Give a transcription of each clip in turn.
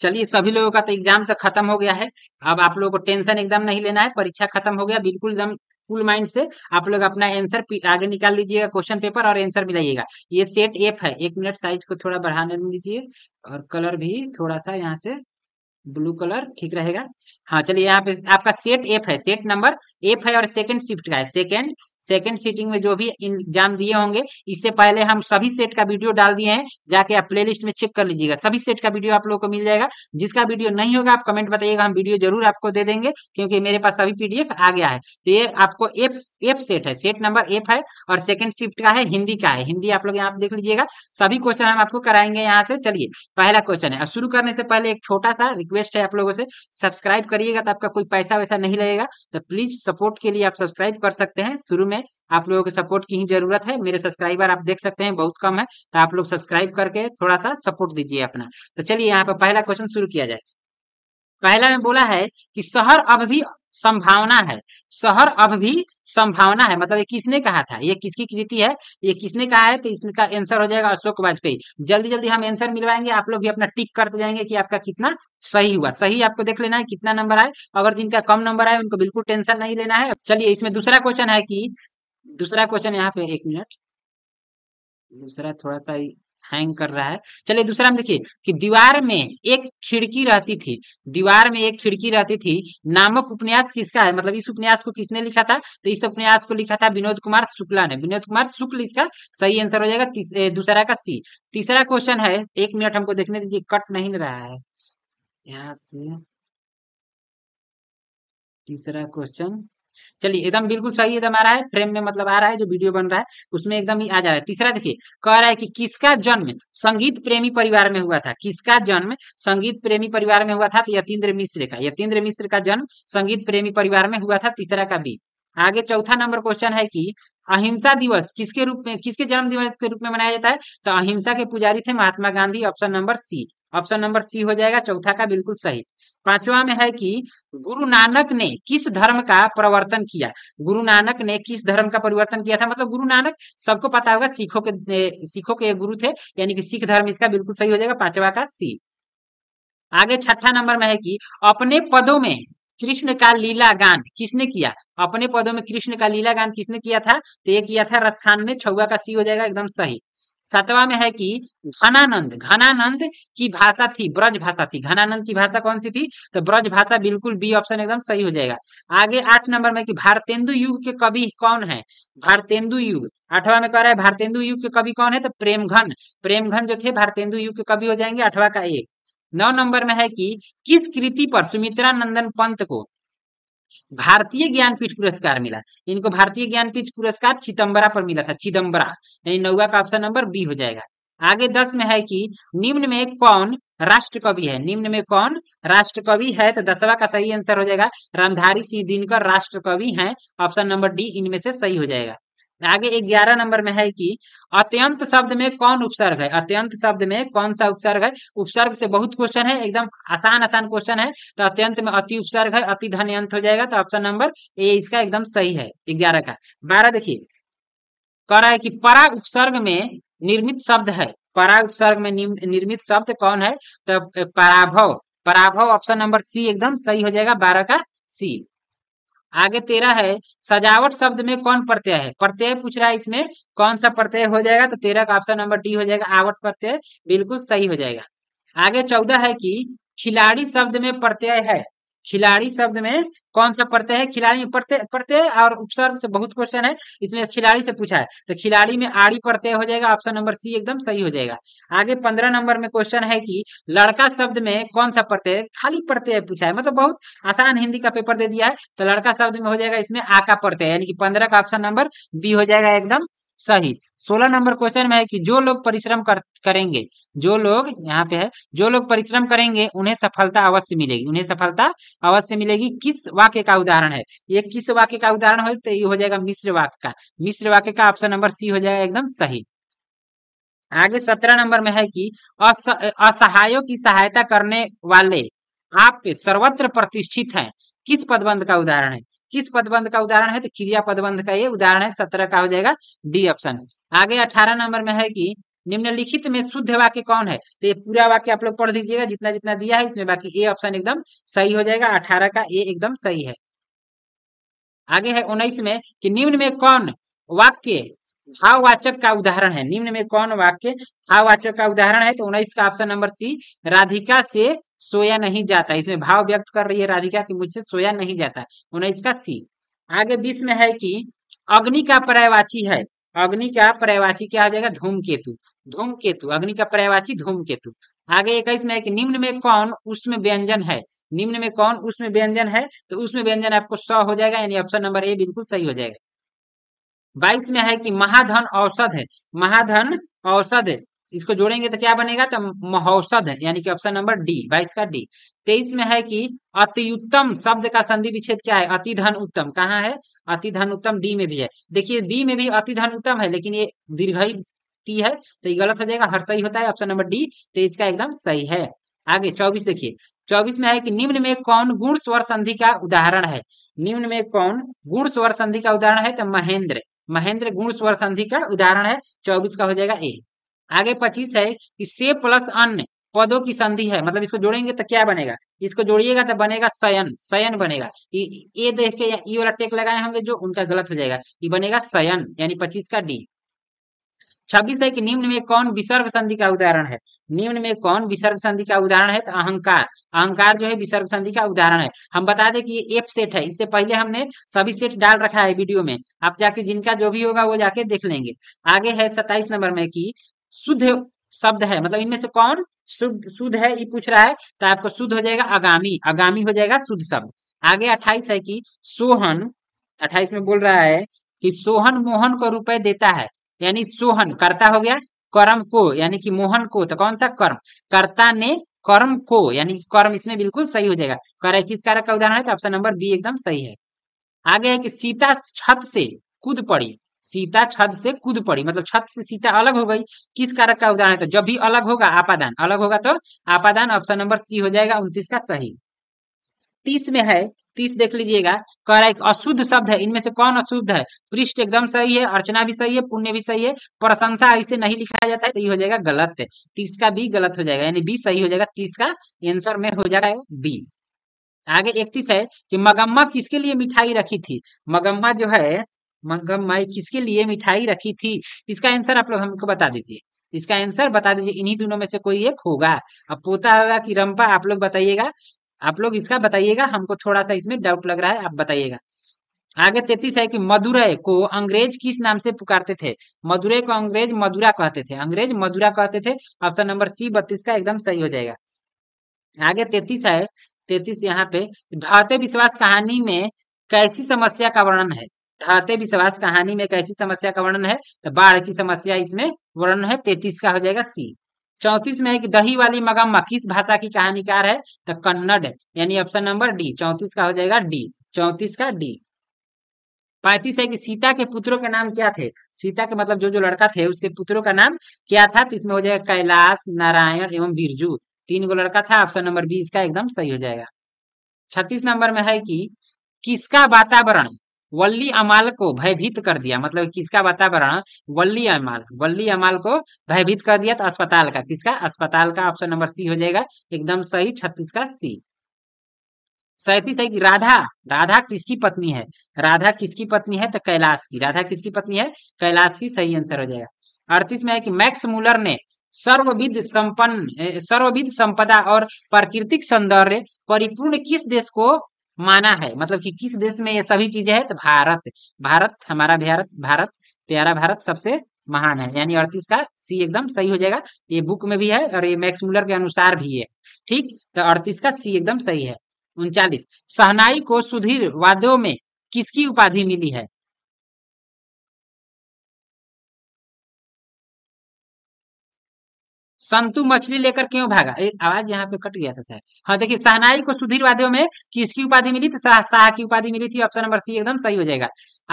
चलिए सभी लोगों का तो एग्जाम तो खत्म हो गया है अब आप लोगों को टेंशन एकदम नहीं लेना है परीक्षा खत्म हो गया बिल्कुल एकदम कुल माइंड से आप लोग अपना आंसर आगे निकाल लीजिएगा क्वेश्चन पेपर और आंसर मिलाइएगा ये सेट एफ है एक मिनट साइज को थोड़ा बढ़ाने दीजिए और कलर भी थोड़ा सा यहाँ से ब्लू कलर ठीक रहेगा हाँ चलिए यहाँ पे आपका सेट एफ है सेट नंबर एफ है और सेकंड शिफ्ट का है सेकंड सेकंड सीटिंग में जो भी एग्जाम दिए होंगे इससे पहले हम सभी सेट का वीडियो डाल दिए हैं जाके आप प्लेलिस्ट में चेक कर लीजिएगा सभी सेट का वीडियो आप लोग को मिल जाएगा जिसका वीडियो नहीं होगा आप कमेंट बताइएगा हम वीडियो जरूर आपको दे देंगे क्योंकि मेरे पास सभी पीडीएफ आ गया है तो ये आपको एफ एफ सेट है सेट नंबर एफ है और सेकंड शिफ्ट का है हिंदी का है हिंदी आप लोग यहाँ देख लीजिएगा सभी क्वेश्चन हम आपको कराएंगे यहाँ से चलिए पहला क्वेश्चन है शुरू करने से पहले एक छोटा सा रिक्वेस्ट रिक्वेस्ट है आप लोगों से सब्सक्राइब करिएगा तो आपका कोई पैसा वैसा नहीं लगेगा तो प्लीज सपोर्ट के लिए आप सब्सक्राइब कर सकते हैं शुरू में आप लोगों के सपोर्ट की ही जरूरत है मेरे सब्सक्राइबर आप देख सकते हैं बहुत कम है तो आप लोग सब्सक्राइब करके थोड़ा सा सपोर्ट दीजिए अपना तो चलिए यहाँ पर पहला क्वेश्चन शुरू किया जाए पहला में बोला है कि शहर अब भी संभावना है शहर अब भी संभावना है मतलब ये किसने कहा था ये किसकी कृति है ये किसने कहा है तो इसका आंसर हो जाएगा अशोक वाजपेयी जल्दी जल्दी हम आंसर मिलवाएंगे आप लोग भी अपना टिक करते जाएंगे कि आपका कितना सही हुआ सही आपको देख लेना है कितना नंबर आए अगर जिनका कम नंबर आए उनको बिल्कुल टेंशन नहीं लेना है चलिए इसमें दूसरा क्वेश्चन है कि दूसरा क्वेश्चन यहाँ पे एक मिनट दूसरा थोड़ा सा हैंग कर रहा है चलिए दूसरा में देखिए कि दीवार में एक खिड़की रहती थी दीवार में एक खिड़की रहती थी नामक उपन्यास किसका है मतलब इस उपन्यास को किसने लिखा था तो इस उपन्यास को लिखा था विनोद कुमार शुक्ला ने विनोद कुमार शुक्ल इसका सही आंसर हो जाएगा दूसरा का सी तीसरा क्वेश्चन है एक मिनट हमको देखने दीजिए कट नहीं रहा है यहाँ से तीसरा क्वेश्चन चलिए एकदम बिल्कुल सही एकदम आ रहा है फ्रेम में मतलब आ रहा है जो वीडियो बन रहा है उसमें एकदम ही आ जा रहा है तीसरा देखिए कह रहा है कि किसका जन्म संगीत प्रेमी परिवार में हुआ था किसका जन्म संगीत प्रेमी परिवार में हुआ था तो यतीन्द्र मिश्र का यतीन्द्र मिश्र का जन्म संगीत प्रेमी परिवार में हुआ था तीसरा का बी आगे चौथा नंबर क्वेश्चन है कि अहिंसा दिवस किसके रूप में किसके जन्म दिवस के रूप में मनाया जाता है तो अहिंसा के पुजारी थे Mahatma Gandhi option number C option number C हो जाएगा चौथा का बिल्कुल सही पांचवा में है कि गुरु नानक ने किस धर्म का परिवर्तन किया गुरु नानक ने किस धर्म का परिवर्तन किया था मतलब गुरु नानक सबको पता होगा सिखों के सिखों के गुरु थे यानी कि सिख धर्म इसका बिल्कुल सही हो जाएगा पांचवा का सी आगे छठा नंबर में है कि अपने पदों में कृष्ण का लीला गान किसने किया अपने पदों में कृष्ण का लीला गान किसने किया था तो ये किया था रसखान ने छुआ का सी हो जाएगा एकदम सही सातवा में है कि घनानंद घनानंद की भाषा थी ब्रज भाषा थी घनानंद की भाषा कौन सी थी तो ब्रज भाषा बिल्कुल बी ऑप्शन एकदम सही हो जाएगा आगे आठ नंबर में कि भारतेंदु युग के कवि कौन है भारतेंदु युग आठवां में कह रहा है भारतेंदु युग के कवि कौन है तो प्रेमघन प्रेमघन जो थे भारतेंदु युग के कवि हो जाएंगे आठवा का एक नौ नंबर में है कि किस कृति पर सुमित्रा नंदन पंत को भारतीय ज्ञानपीठ पुरस्कार मिला इनको भारतीय ज्ञानपीठ पुरस्कार चिदम्बरा पर मिला था चिदम्बरा यानी नौवा का ऑप्शन नंबर बी हो जाएगा आगे दस में है कि निम्न में कौन राष्ट्र कवि है निम्न में कौन राष्ट्र कवि है तो दसवा का सही आंसर हो जाएगा रामधारी सिंह दिनकर राष्ट्र कवि है ऑप्शन नंबर डी इनमें से सही हो जाएगा आगे ग्यारह नंबर में है कि अत्यंत शब्द में कौन उपसर्ग है अत्यंत शब्द में कौन सा उपसर्ग है उपसर्ग से बहुत क्वेश्चन है एकदम आसान आसान क्वेश्चन है तो अत्यंत में अति उपसर्ग है अति धन अंत हो जाएगा तो ऑप्शन नंबर ए इसका एकदम सही है ग्यारह का बारह देखिए कह रहा है कि परा उपसर्ग में निर्मित शब्द है परा उपसर्ग में निर्मित शब्द कौन है तो पराभव पराभव ऑप्शन नंबर सी एकदम सही हो जाएगा बारह का सी आगे तेरह है सजावट शब्द में कौन प्रत्यय है प्रत्यय पूछ रहा है इसमें कौन सा प्रत्यय हो जाएगा तो तेरह का ऑप्शन नंबर डी हो जाएगा आवट प्रत्यय बिल्कुल सही हो जाएगा आगे चौदह है कि खिलाड़ी शब्द में प्रत्यय है खिलाड़ी शब्द में कौन सा पढ़ते हैं खिलाड़ी में पढ़ते पढ़ते और उपसर्ग से बहुत क्वेश्चन है इसमें खिलाड़ी से पूछा है तो खिलाड़ी में आड़ी पढ़ते हो जाएगा ऑप्शन नंबर सी एकदम सही हो जाएगा आगे पंद्रह नंबर में क्वेश्चन है कि लड़का शब्द में कौन सा पढ़ते है खाली पढ़ते है पूछा है मतलब बहुत आसान हिंदी का पेपर दे दिया है तो लड़का शब्द में हो जाएगा इसमें आका पढ़ते है यानी कि पंद्रह का ऑप्शन नंबर बी हो जाएगा एकदम सही सोलह नंबर क्वेश्चन में है कि जो लोग परिश्रम कर, करेंगे जो लोग यहाँ पे है जो लोग परिश्रम करेंगे उन्हें सफलता अवश्य मिलेगी उन्हें सफलता अवश्य मिलेगी किस वाक्य का उदाहरण है ये किस वाक्य का उदाहरण हो तो ये हो जाएगा मिश्र वाक्य का मिश्र वाक्य का ऑप्शन नंबर सी हो जाएगा एकदम सही आगे सत्रह नंबर में है कि असहायों की सहायता करने वाले आप सर्वत्र प्रतिष्ठित हैं किस पदबंध का उदाहरण है किस पदबंध का उदाहरण है तो क्रिया पदबंध का ये उदाहरण है सत्रह का हो जाएगा डी ऑप्शन आगे अठारह नंबर में है कि निम्नलिखित में शुद्ध वाक्य कौन है तो ये पूरा वाक्य आप लोग पढ़ दीजिएगा जितना जितना दिया है इसमें बाकी ए ऑप्शन एकदम सही हो जाएगा अठारह का ए एकदम सही है आगे है उन्नीस में कि निम्न में कौन वाक्य भाववाचक का उदाहरण है निम्न में कौन वाक्य भाववाचक का उदाहरण है तो उन्नीस का ऑप्शन नंबर सी राधिका से सोया नहीं जाता इसमें भाव व्यक्त कर रही है राधिका की मुझसे सोया नहीं जाता उन्नीस का सी आगे बीस में है कि अग्नि का पर्यावाची है अग्नि का पर्यावाची क्या हो जाएगा धूमकेतु धूमकेतु अग्नि का धूम धूमकेतु आगे इक्कीस में है कि निम्न में कौन उसमें व्यंजन है निम्न में कौन उसमें व्यंजन है तो उसमें व्यंजन आपको सौ हो जाएगा यानी ऑप्शन नंबर ए बिल्कुल सही हो जाएगा बाईस में है कि महाधन औषध है महाधन औषध इसको जोड़ेंगे तो क्या बनेगा तो महौषध है यानी कि ऑप्शन नंबर डी बाईस का डी तेईस में है कि अति उत्तम शब्द का संधि विच्छेद क्या है अतिधन उत्तम कहाँ है धन उत्तम डी में भी है देखिए बी में भी अतिधन उत्तम है लेकिन ये दीर्घई टी है तो ये गलत हो जाएगा हर सही होता है ऑप्शन नंबर डी तेईस का एकदम सही है आगे चौबीस देखिए चौबीस में है कि निम्न में कौन गुण स्वर संधि का उदाहरण है निम्न में कौन गुण स्वर संधि का उदाहरण है तो महेंद्र महेंद्र गुण स्वर संधि का उदाहरण है चौबीस का हो जाएगा ए आगे पच्चीस है कि से प्लस अन्य पदों की संधि है मतलब इसको जोड़ेंगे तो क्या बनेगा इसको जोड़िएगा तो बनेगा सयन सयन बनेगा ये देख के ये e वाला टेक लगाए होंगे जो उनका गलत हो जाएगा ये बनेगा सयन यानी पच्चीस का डी छब्बीस है कि निम्न में कौन विसर्ग संधि का उदाहरण है निम्न में कौन विसर्ग संधि का उदाहरण है तो अहंकार अहंकार जो है विसर्ग संधि का उदाहरण है हम बता दें कि ये एफ सेट है इससे पहले हमने सभी सेट डाल रखा है वीडियो में आप जाके जिनका जो भी होगा वो जाके देख लेंगे आगे है सत्ताईस नंबर में की शुद्ध शब्द है मतलब इनमें से कौन शुद्ध शुद्ध है ये पूछ रहा है तो आपको शुद्ध हो जाएगा आगामी आगामी हो जाएगा शुद्ध शब्द आगे अट्ठाईस है कि सोहन अट्ठाईस में बोल रहा है कि सोहन मोहन को रुपए देता है यानी सोहन कर्ता हो गया कर्म को यानी कि मोहन को तो कौन सा कर्म कर्ता ने कर्म को यानी कि कर्म इसमें बिल्कुल सही हो जाएगा कर किस कारक का उदाहरण है तो ऑप्शन नंबर बी एकदम सही है आगे है कि सीता छत से कूद पड़ी सीता छत से कूद पड़ी मतलब छत से सीता अलग हो गई किस कारक का उदाहरण है तो जब भी अलग होगा आपादान अलग होगा तो आपादान ऑप्शन नंबर सी हो जाएगा उनतीस का सही तीस में है तीस देख लीजिएगा कह रहा है अशुद्ध शब्द है इनमें से कौन अशुद्ध है पृष्ठ एकदम सही है अर्चना भी सही है पुण्य भी सही है प्रशंसा ऐसे नहीं लिखा जाता है तो ये हो जाएगा गलत तीस का बी गलत हो जाएगा यानी बी सही हो जाएगा तीस का आंसर में हो जाएगा बी आगे इकतीस है कि मगम्मा किसके लिए मिठाई रखी थी मगम्मा जो है मगम्मा किसके लिए मिठाई रखी थी इसका आंसर आप लोग हमको बता दीजिए इसका आंसर बता दीजिए इन्हीं दोनों में से कोई एक होगा अब पोता होगा कि रंपा आप लोग बताइएगा आप लोग इसका बताइएगा हमको थोड़ा सा इसमें डाउट लग रहा है आप बताइएगा आगे तैतीस है कि मदुरई को अंग्रेज किस नाम से पुकारते थे मदुरई को अंग्रेज मदुरा कहते थे अंग्रेज मदुरा कहते थे ऑप्शन नंबर सी बत्तीस का एकदम सही हो जाएगा आगे तेतीस है तेतीस यहाँ पे ढहते विश्वास कहानी में कैसी समस्या का वर्णन है ढहते विश्वास कहानी में कैसी समस्या का वर्णन है तो बाढ़ की समस्या इसमें वर्णन है तैतीस का हो जाएगा सी चौतीस में है कि दही वाली मगम्मा किस भाषा की कहानीकार है तो कन्नड़ यानी ऑप्शन नंबर डी चौतीस का हो जाएगा डी चौतीस का डी पैंतीस है कि सीता के पुत्रों के नाम क्या थे सीता के मतलब जो जो लड़का थे उसके पुत्रों का नाम क्या था तो इसमें हो जाएगा कैलाश नारायण एवं बिरजू तीन गो लड़का था ऑप्शन नंबर बी इसका एकदम सही हो जाएगा छत्तीस नंबर में है कि किसका वातावरण वल्ली अमाल को भयभीत कर दिया मतलब किसका वातावरण वल्ली अमाल वल्ली अमाल को भयभीत कर दिया तो अस्पताल का किसका अस्पताल का ऑप्शन नंबर सी हो जाएगा एकदम सही छत्तीस का सी सैतीस है कि राधा राधा किसकी पत्नी है राधा किसकी पत्नी है तो कैलाश की राधा किसकी पत्नी है कैलाश की सही आंसर हो जाएगा अड़तीस में है कि मैक्स मूलर ने सर्वविध संपन्न सर्वविध संपदा और प्राकृतिक सौंदर्य परिपूर्ण किस देश को माना है मतलब कि किस देश में ये सभी चीजें है तो भारत भारत हमारा भारत भारत प्यारा भारत सबसे महान है यानी अड़तीस का सी एकदम सही हो जाएगा ये बुक में भी है और ये मैक्स मूलर के अनुसार भी है ठीक तो अड़तीस का सी एकदम सही है उनचालीस सहनाई को सुधीर वादों में किसकी उपाधि मिली है संतु मछली लेकर क्यों भागा ए, आवाज यहाँ पे कट गया था सर हाँ देखिए सहनाई को सुधीर वादियों में किसकी उपाधि मिली थी शाह शाह की उपाधि मिली थी ऑप्शन नंबर सी एकदम सही हो जाएगा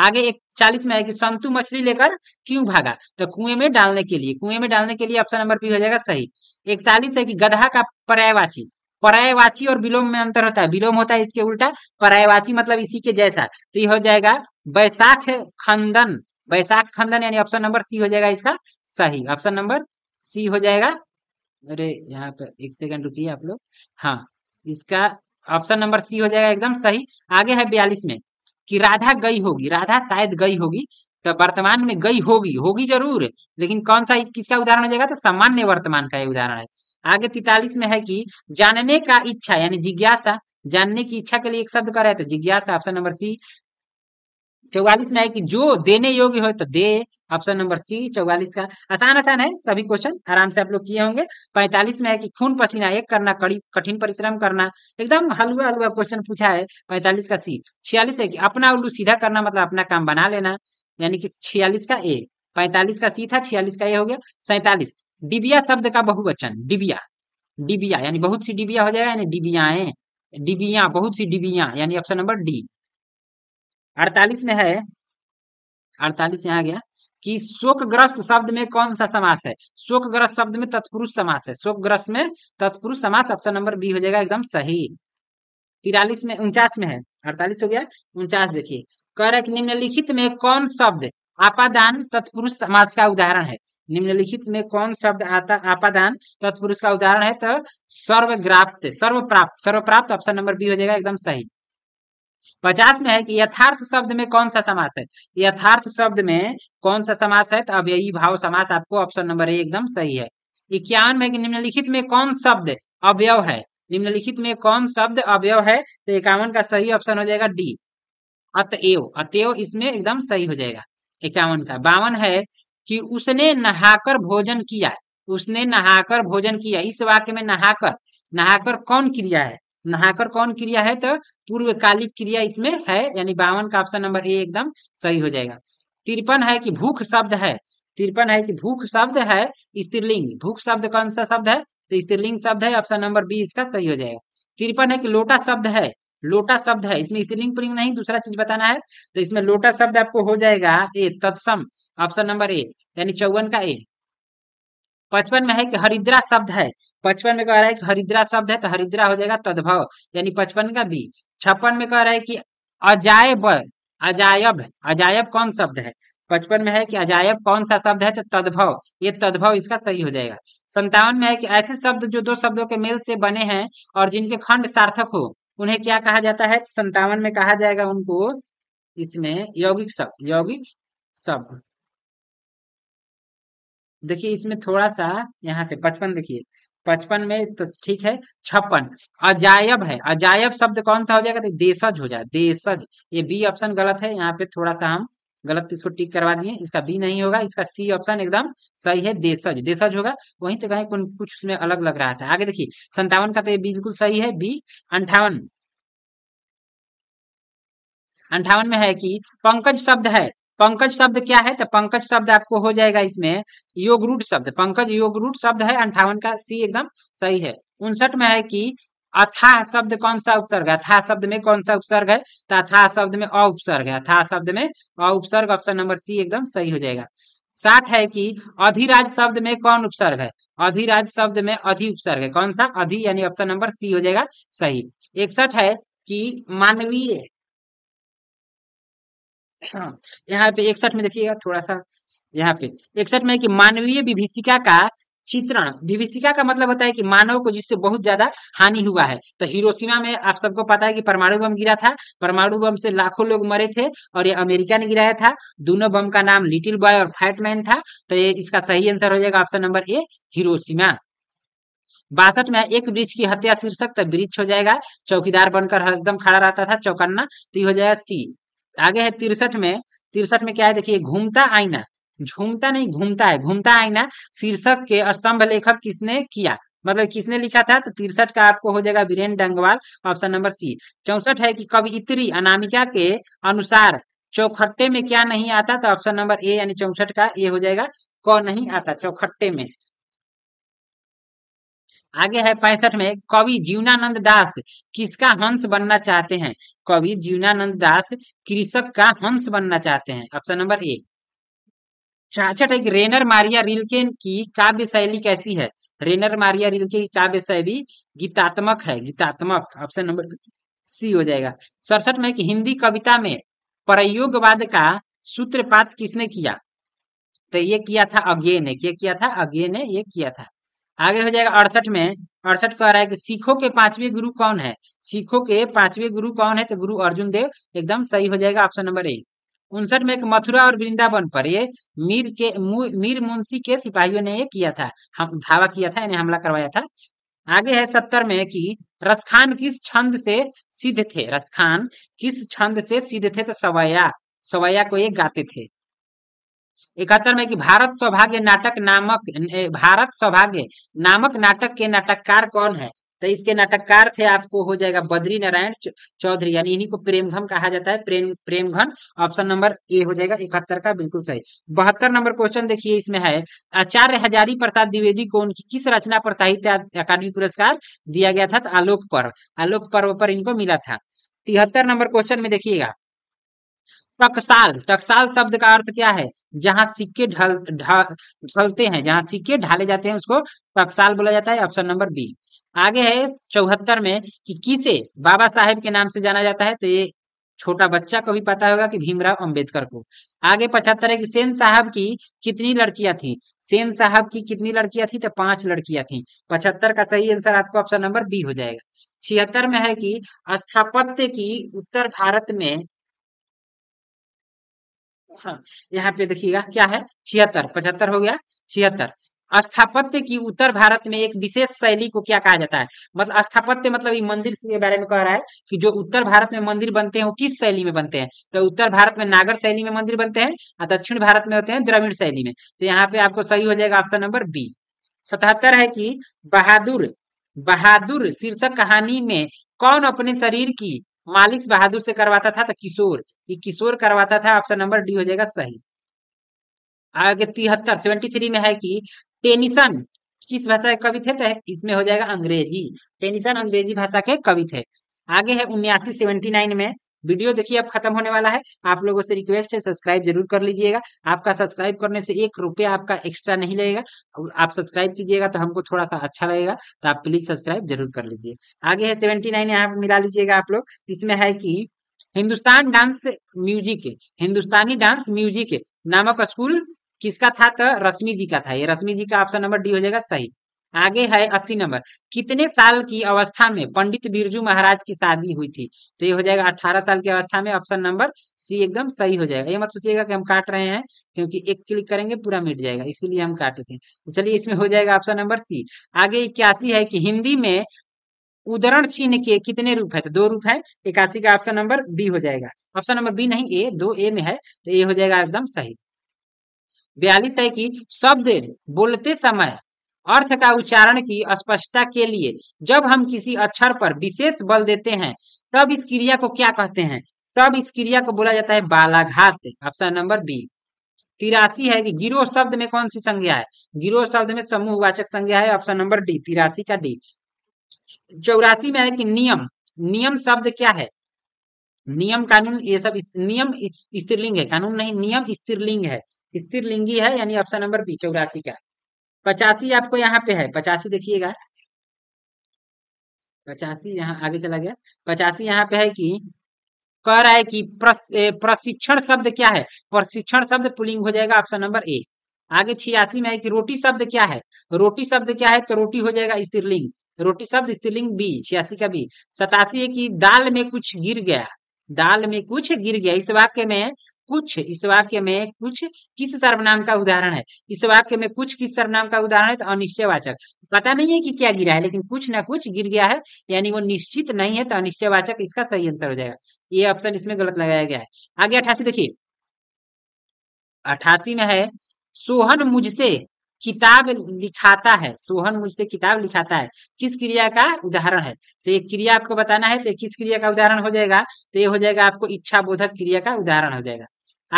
आगे एक चालीस में है कि संतु मछली लेकर क्यों भागा तो कुएं में डालने के लिए कुएं में डालने के लिए ऑप्शन नंबर बी हो जाएगा सही इकतालीस है कि गधा का पर्यायवाची पर्यायवाची और विलोम में अंतर होता है विलोम होता है इसके उल्टा पर्यायवाची मतलब इसी के जैसा तो ये हो जाएगा बैसाख खंदन बैसाख खंदन यानी ऑप्शन नंबर सी हो जाएगा इसका सही ऑप्शन नंबर सी हो जाएगा अरे यहाँ पर एक सेकंड रुकिए आप लोग हाँ इसका ऑप्शन नंबर सी हो जाएगा एकदम सही आगे है बयालीस में कि राधा गई होगी राधा शायद गई होगी तो वर्तमान में गई होगी होगी जरूर लेकिन कौन सा किसका उदाहरण हो जाएगा तो सामान्य वर्तमान का उदाहरण है आगे तितालीस में है कि जानने का इच्छा यानी जिज्ञासा जानने की इच्छा के लिए एक शब्द कर रहे थे तो जिज्ञासा ऑप्शन नंबर सी चौवालीस में है कि जो देने योग्य हो तो दे ऑप्शन नंबर सी चौवालीस का आसान आसान है सभी क्वेश्चन आराम से आप लोग किए होंगे पैंतालीस में है कि खून पसीना एक करना कड़ी कठिन परिश्रम करना एकदम हलवा हलवा क्वेश्चन पूछा है पैंतालीस का सी छियालीस है कि अपना उल्लू सीधा करना मतलब अपना काम बना लेना यानी कि छियालीस का ए पैंतालीस का सी था छियालीस का ए हो गया सैतालीस डिबिया शब्द का बहुवचन डिबिया डिबिया यानी बहुत सी डिबिया हो जाएगा यानी डिबियाएं डिबिया बहुत सी डिबिया यानी ऑप्शन नंबर डी अड़तालीस में है अड़तालीस यहाँ गया कि शोकग्रस्त शब्द में कौन सा समास है शोकग्रस्त शब्द में तत्पुरुष समास है शोकग्रस्त में तत्पुरुष समास ऑप्शन नंबर बी हो जाएगा एकदम सही तिरालीस में उनचास में है अड़तालीस हो गया उनचास देखिए कह रहे निम्नलिखित में कौन शब्द आपादान तत्पुरुष समास का उदाहरण है निम्नलिखित में कौन शब्द आता आपादान तत्पुरुष का उदाहरण है तो सर्वग्राप्त सर्वप्राप्त सर्वप्राप्त ऑप्शन नंबर बी हो जाएगा एकदम सही पचास में है कि यथार्थ शब्द में कौन सा समास है यथार्थ शब्द में कौन सा समास है तो यही भाव समास आपको ऑप्शन नंबर ए एकदम सही है इक्यावन में निम्नलिखित में कौन शब्द अवयव है निम्नलिखित में कौन शब्द अवयव है तो इक्यावन का सही ऑप्शन हो जाएगा डी अतएव अतएव इसमें एकदम सही हो जाएगा इक्यावन का बावन है कि उसने नहाकर भोजन किया उसने नहाकर भोजन किया इस वाक्य में नहाकर नहाकर कौन क्रिया है नहाकर कौन क्रिया है तो पूर्वकालिक क्रिया इसमें है यानी बावन का ऑप्शन नंबर ए एकदम सही हो जाएगा तिरपन है कि भूख शब्द है तिरपन है कि भूख शब्द है स्त्रीलिंग भूख शब्द कौन सा शब्द है तो स्त्रीलिंग शब्द है ऑप्शन नंबर बी इसका सही हो जाएगा तिरपन है कि लोटा शब्द है लोटा शब्द है इसमें स्त्रीलिंग पुलिंग नहीं दूसरा चीज बताना है तो इसमें लोटा शब्द आपको हो जाएगा ए तत्सम ऑप्शन नंबर ए यानी चौवन का ए पचपन में है कि हरिद्रा शब्द है पचपन में कह रहा है कि हरिद्रा शब्द है तो हरिद्रा हो जाएगा तद्भव यानी पचपन का बी छप्पन में कह रहा है कि अजायब अजायब अजायब कौन शब्द है पचपन में है कि अजायब कौन सा शब्द है तो तद्भव ये तद्भव इसका सही हो जाएगा संतावन में है कि ऐसे शब्द जो दो शब्दों के मेल से बने हैं और जिनके खंड सार्थक हो उन्हें क्या कहा जाता है संतावन में कहा जाएगा उनको इसमें यौगिक शब्द यौगिक शब्द देखिए इसमें थोड़ा सा यहाँ से पचपन देखिए पचपन में तो ठीक है छप्पन अजायब है अजायब शब्द कौन सा हो जाएगा तो देशज हो जाए देशज ये बी ऑप्शन गलत है यहाँ पे थोड़ा सा हम गलत इसको टिक करवा दिए इसका बी नहीं होगा इसका सी ऑप्शन एकदम सही है देशज देशज होगा वहीं तो कहीं कुछ उसमें अलग लग रहा था आगे देखिए संतावन का तो ये बिल्कुल सही है बी अंठावन अंठावन में है कि पंकज शब्द है पंकज शब्द क्या है तो पंकज शब्द आपको हो जाएगा इसमें योग रूट शब्द पंकज योग रूट शब्द है अंठावन का सी एकदम सही है उनसठ में है कि अथा शब्द कौन सा उपसर्ग है अथा शब्द में कौन सा उपसर्ग है तो अथा शब्द में अउपसर्ग है अथा शब्द में अउपसर्ग ऑप्शन नंबर सी एकदम सही हो जाएगा साठ है कि अधिराज शब्द में कौन उपसर्ग है अधिराज शब्द में अधि उपसर्ग है कौन सा अधि यानी ऑप्शन नंबर सी हो जाएगा सही इकसठ है कि मानवीय हाँ, यहाँ पे इकसठ में देखिएगा थोड़ा सा यहाँ पे इकसठ में कि मानवीय विभिषिका का चित्रण विभीषिका का मतलब होता है कि मानव को जिससे बहुत ज्यादा हानि हुआ है तो हिरोशिमा में आप सबको पता है कि परमाणु बम गिरा था परमाणु बम से लाखों लोग मरे थे और ये अमेरिका ने गिराया था दोनों बम का नाम लिटिल बॉय और फैटमैन था तो ये इसका सही आंसर हो जाएगा ऑप्शन नंबर ए हिरोशिमा बासठ में एक वृक्ष की हत्या शीर्षक तो वृक्ष हो जाएगा चौकीदार बनकर एकदम खड़ा रहता था चौकन्ना तो ये हो जाएगा सी आगे है तिरसठ में तिरसठ में क्या है देखिए घूमता आईना झूमता नहीं घूमता है घूमता आईना शीर्षक के स्तंभ लेखक किसने किया मतलब किसने लिखा था तो तिरसठ का आपको हो जाएगा Viren Dangwal option number C चौसठ है कि कवि इतरी अनामिका के अनुसार चौखट्टे में क्या नहीं आता तो ऑप्शन नंबर ए यानी चौसठ का ए हो जाएगा क नहीं आता चौखट्टे में आगे है पैंसठ में कवि जीवनानंद दास किसका हंस बनना चाहते हैं कवि जीवनानंद दास कृषक का हंस बनना चाहते हैं ऑप्शन नंबर ए छाछठ एक रेनर मारिया रिलकेन की काव्य शैली कैसी है रेनर मारिया रिलके की काव्य शैली गीतात्मक है गीतात्मक ऑप्शन नंबर सी हो जाएगा सड़सठ में एक हिंदी कविता में प्रयोगवाद का सूत्रपात किसने किया तो ये किया था अज्ञे ने क्या किया था अज्ञे ने ये किया था आगे हो जाएगा अड़सठ में अड़सठ कह रहा है कि सिखों के पांचवें गुरु कौन है सिखों के पांचवें गुरु कौन है तो गुरु अर्जुन देव एकदम सही हो जाएगा ऑप्शन नंबर एक उनसठ में एक मथुरा और वृंदावन पर ये मीर के मीर मुंशी के सिपाहियों ने ये किया था हम धावा किया था यानी हमला करवाया था आगे है सत्तर में कि रसखान किस छंद से सिद्ध थे रसखान किस छंद से सिद्ध थे तो सवैया सवैया को ये गाते थे इकहत्तर में कि भारत सौभाग्य नाटक नामक भारत सौभाग्य नामक नाटक के नाटककार कौन है तो इसके नाटककार थे आपको हो जाएगा बद्री नारायण चौधरी यानी इन्हीं को प्रेमघन कहा जाता है प्रेम प्रेमघन ऑप्शन नंबर ए हो जाएगा इकहत्तर का बिल्कुल सही बहत्तर नंबर क्वेश्चन देखिए इसमें है आचार्य हजारी प्रसाद द्विवेदी को उनकी किस रचना पर साहित्य अकादमी पुरस्कार दिया गया था तो आलोक पर्व आलोक पर्व पर इनको मिला था तिहत्तर नंबर क्वेश्चन में देखिएगा टकसाल टकसाल शब्द का अर्थ क्या है जहां सिक्के ढल ढलते हैं जहां सिक्के ढाले जाते हैं उसको टकसाल बोला जाता है ऑप्शन नंबर बी आगे है चौहत्तर में कि किसे बाबा साहेब के नाम से जाना जाता है तो ये छोटा बच्चा को भी पता होगा कि भीमराव अंबेडकर को आगे पचहत्तर है कि सेन साहब की कितनी लड़कियां थी सेन साहब की कितनी लड़कियां थी तो पांच लड़कियां थी पचहत्तर का सही आंसर आपको ऑप्शन नंबर बी हो जाएगा छिहत्तर में है कि स्थापत्य की उत्तर भारत में हाँ यहाँ पे देखिएगा क्या है छिहत्तर पचहत्तर हो गया छिहत्तर स्थापत्य की उत्तर भारत में एक विशेष शैली को क्या कहा जाता है मतलब स्थापत्य मतलब ये मंदिर के बारे में कह रहा है कि जो उत्तर भारत में मंदिर बनते हैं वो किस शैली में बनते हैं तो उत्तर भारत में नागर शैली में मंदिर बनते हैं और दक्षिण भारत में होते हैं द्रविड़ शैली में तो यहाँ पे आपको सही हो जाएगा ऑप्शन नंबर बी सतहत्तर है कि बहादुर बहादुर शीर्षक कहानी में कौन अपने शरीर की मालिक बहादुर से करवाता था तो किशोर ये किशोर करवाता था ऑप्शन नंबर डी हो जाएगा सही आगे तिहत्तर सेवेंटी थ्री में है कि टेनिसन किस भाषा के कवि थे तो इसमें हो जाएगा अंग्रेजी टेनिसन अंग्रेजी भाषा के कवि थे आगे है उन्यासी सेवेंटी नाइन में वीडियो देखिए अब खत्म होने वाला है आप लोगों से रिक्वेस्ट है सब्सक्राइब जरूर कर लीजिएगा आपका सब्सक्राइब करने से एक रुपया आपका एक्स्ट्रा नहीं लगेगा आप सब्सक्राइब कीजिएगा तो हमको थोड़ा सा अच्छा लगेगा तो आप प्लीज सब्सक्राइब जरूर कर लीजिए आगे है सेवेंटी नाइन यहाँ पर मिला लीजिएगा आप लोग इसमें है कि Hindustan dance music Hindustani dance music नामक स्कूल किसका था तो रश्मि जी का था ये रश्मि जी का ऑप्शन नंबर डी हो जाएगा सही आगे है अस्सी नंबर कितने साल की अवस्था में पंडित बिरजू महाराज की शादी हुई थी तो ये हो जाएगा अठारह साल की अवस्था में ऑप्शन नंबर सी एकदम सही हो जाएगा ये मत सोचिएगा कि हम काट रहे हैं क्योंकि एक क्लिक करेंगे पूरा मिट जाएगा इसीलिए हम काटे थे तो चलिए इसमें हो जाएगा ऑप्शन नंबर सी आगे इक्यासी है कि हिंदी में उदरण चिन्ह के कितने रूप है तो दो रूप है इक्यासी का ऑप्शन नंबर बी हो जाएगा ऑप्शन नंबर बी नहीं ए दो ए में है तो ए हो जाएगा एकदम सही बयालीस है कि शब्द बोलते समय अर्थ का उच्चारण की स्पष्टता के लिए जब हम किसी अक्षर पर विशेष बल देते हैं तब इस क्रिया को क्या कहते हैं तब इस क्रिया को बोला जाता है बालाघात ऑप्शन नंबर बी तिरासी है कि गिरोह शब्द में कौन सी संज्ञा है गिरोह शब्द में समूह वाचक संज्ञा है ऑप्शन नंबर डी तिरासी का डी चौरासी में है कि नियम नियम शब्द क्या है नियम कानून ये सब नियम स्त्रीलिंग है कानून नहीं नियम स्त्रीलिंग है स्त्रीलिंगी है यानी ऑप्शन नंबर बी चौरासी का पचासी आपको यहाँ पे है पचासी देखिएगा पचासी यहाँ आगे चला गया पचासी यहाँ पे है कि कह रहा है कि प्रशिक्षण शब्द क्या है प्रशिक्षण शब्द पुलिंग हो जाएगा ऑप्शन नंबर ए आगे छियासी में है कि रोटी शब्द क्या है रोटी शब्द क्या है तो रोटी हो जाएगा स्त्रीलिंग रोटी शब्द स्त्रीलिंग बी छियासी का बी सतासी है कि दाल में कुछ गिर गया दाल में कुछ गिर गया इस वाक्य में कुछ इस वाक्य में कुछ किस सर्वनाम का उदाहरण है इस वाक्य में कुछ किस सर्वनाम का उदाहरण है तो अनिश्चयवाचक पता नहीं है कि क्या गिरा है लेकिन कुछ ना कुछ गिर गया है यानी वो निश्चित नहीं है तो अनिश्चयवाचक इसका सही आंसर हो जाएगा ये ऑप्शन इसमें गलत लगाया गया है आगे अठासी देखिए अठासी में है सोहन मुझसे किताब लिखाता है सोहन मुझसे किताब लिखाता है किस क्रिया का उदाहरण है तो ये क्रिया आपको बताना है तो किस क्रिया का उदाहरण हो जाएगा तो ये हो जाएगा आपको इच्छा बोधक क्रिया का उदाहरण हो जाएगा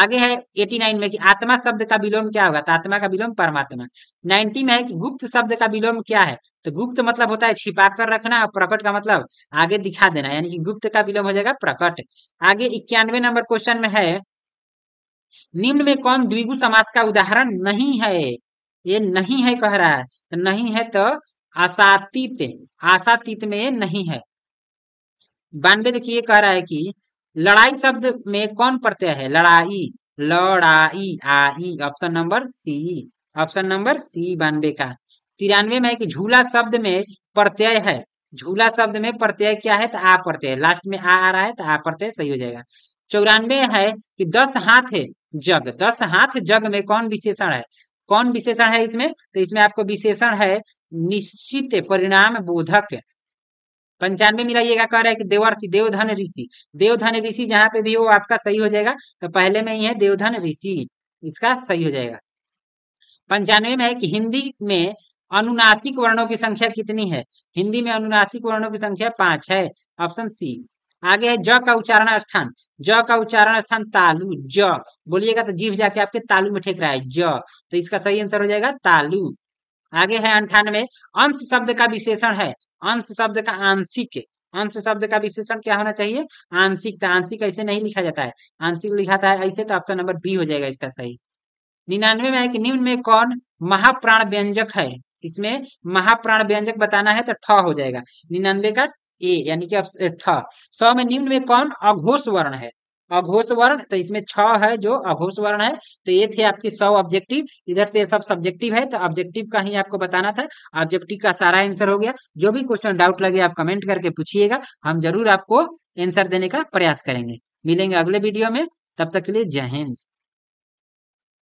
आगे है 89 में कि आत्मा शब्द का विलोम क्या होगा तो आत्मा का विलोम परमात्मा 90 में है कि गुप्त शब्द का विलोम क्या है तो गुप्त मतलब होता है छिपा कर रखना और प्रकट का मतलब आगे दिखा देना यानी कि गुप्त का विलोम हो जाएगा प्रकट आगे इक्यानवे नंबर क्वेश्चन में है निम्न में कौन द्विगु समास का उदाहरण नहीं है ये नहीं है कह रहा है तो नहीं है तो आशातीत आशातीत में ये नहीं है बानवे देखिए ये कह रहा है कि लड़ाई शब्द में कौन प्रत्यय है लड़ाई लड़ाई आई option number C option number C बानवे का तिरानवे में है कि झूला शब्द में प्रत्यय है झूला शब्द में प्रत्यय क्या है तो आ प्रत्यय लास्ट में आ आ रहा है तो आ प्रत्यय सही हो जाएगा चौरानवे है कि दस हाथ है जग दस हाथ जग में कौन विशेषण है कौन विशेषण है इसमें तो इसमें आपको विशेषण है निश्चित परिणाम बोधक पंचानवे मिलाइएगा कह रहा है कि देवर्षि देवधन ऋषि देवधन ऋषि जहाँ पे भी हो आपका सही हो जाएगा तो पहले में ही है देवधन ऋषि इसका सही हो जाएगा पंचानवे में है कि हिंदी में अनुनासिक वर्णों की संख्या कितनी है हिंदी में अनुनासिक वर्णों की संख्या पांच है ऑप्शन सी आगे है ज का उच्चारण स्थान ज का उच्चारण स्थान तालु ज बोलिएगा तो जीभ जाके आपके तालु में ठेक रहा है ज तो इसका सही आंसर हो जाएगा तालु आगे है अंठानवे अंश शब्द का विशेषण है अंश शब्द का आंशिक अंश शब्द का विशेषण क्या होना चाहिए आंशिकता तो आंशिक ऐसे नहीं लिखा जाता है आंशिक लिखाता है ऐसे तो ऑप्शन नंबर बी हो जाएगा इसका सही निन्यानवे में है कि निम्न में कौन महाप्राण व्यंजक है इसमें महाप्राण व्यंजक बताना है तो ठ हो जाएगा निन्यानवे का ए यानी कि सौ में निम्न में कौन अघोष वर्ण है अघोष वर्ण तो इसमें छ है जो अघोष वर्ण है तो ये थे आपकी सौ ऑब्जेक्टिव इधर से सब सब्जेक्टिव है तो ऑब्जेक्टिव का ही आपको बताना था ऑब्जेक्टिव का सारा आंसर हो गया जो भी क्वेश्चन डाउट लगे आप कमेंट करके पूछिएगा हम जरूर आपको आंसर देने का प्रयास करेंगे मिलेंगे अगले वीडियो में तब तक के लिए जय हिंद